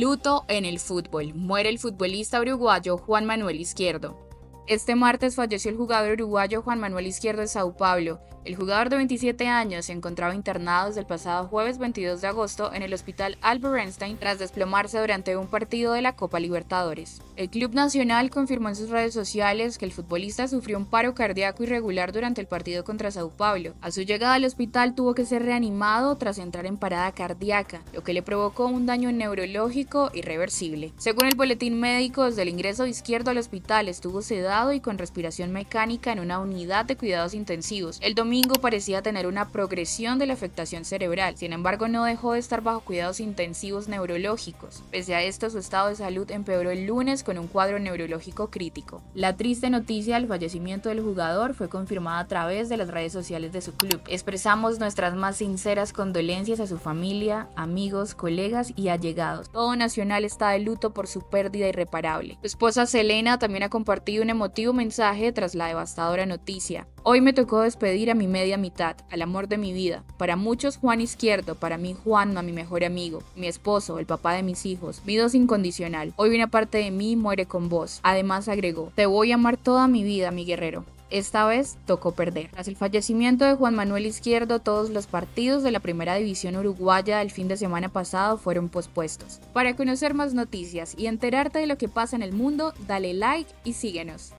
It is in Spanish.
Luto en el fútbol. Muere el futbolista uruguayo Juan Manuel Izquierdo. Este martes falleció el jugador uruguayo Juan Manuel Izquierdo de Sao Paulo. El jugador de 27 años se encontraba internado desde el pasado jueves 22 de agosto en el hospital Albert Einstein tras desplomarse durante un partido de la Copa Libertadores. El Club Nacional confirmó en sus redes sociales que el futbolista sufrió un paro cardíaco irregular durante el partido contra Sao Paulo. A su llegada al hospital tuvo que ser reanimado tras entrar en parada cardíaca, lo que le provocó un daño neurológico irreversible. Según el boletín médico, desde el ingreso izquierdo al hospital estuvo sedado y con respiración mecánica en una unidad de cuidados intensivos. El domingo parecía tener una progresión de la afectación cerebral, sin embargo no dejó de estar bajo cuidados intensivos neurológicos. Pese a esto, su estado de salud empeoró el lunes con un cuadro neurológico crítico. La triste noticia del fallecimiento del jugador fue confirmada a través de las redes sociales de su club. Expresamos nuestras más sinceras condolencias a su familia, amigos, colegas y allegados. Todo Nacional está de luto por su pérdida irreparable. Su esposa Selena también ha compartido un Motivo mensaje tras la devastadora noticia. Hoy me tocó despedir a mi media mitad, al amor de mi vida. Para muchos Juan Izquierdo, para mí a mi mejor amigo, mi esposo, el papá de mis hijos, mi dos incondicional. Hoy una parte de mí muere con vos. Además agregó, te voy a amar toda mi vida, mi guerrero. Esta vez tocó perder. Tras el fallecimiento de Juan Manuel Izquierdo, todos los partidos de la Primera División Uruguaya del fin de semana pasado fueron pospuestos. Para conocer más noticias y enterarte de lo que pasa en el mundo, dale like y síguenos.